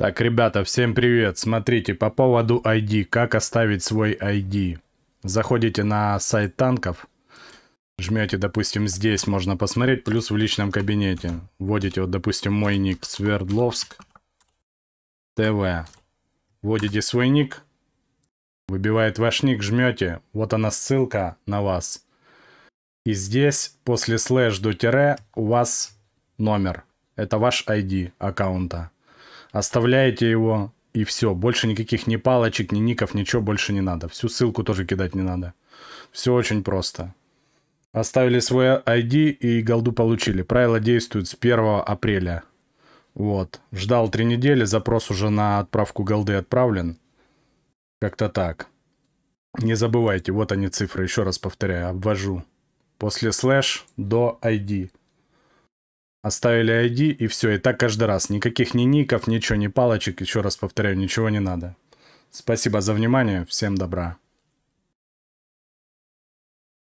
Так, ребята, всем привет. Смотрите, по поводу ID, как оставить свой ID. Заходите на сайт танков, жмете, допустим, здесь можно посмотреть, плюс в личном кабинете. Вводите, вот, допустим, мой ник Свердловск ТВ. Вводите свой ник, выбивает ваш ник, жмете, вот она ссылка на вас. И здесь после слэш до тире у вас номер. Это ваш ID аккаунта оставляете его, и все. Больше никаких ни палочек, ни ников, ничего больше не надо. Всю ссылку тоже кидать не надо. Все очень просто. Оставили свой ID и голду получили. Правила действуют с 1 апреля. Вот. Ждал три недели, запрос уже на отправку голды отправлен. Как-то так. Не забывайте, вот они цифры, еще раз повторяю, обвожу. После слэш до ID. Оставили ID и все, и так каждый раз. Никаких ни ников, ничего, ни палочек, еще раз повторяю, ничего не надо. Спасибо за внимание, всем добра.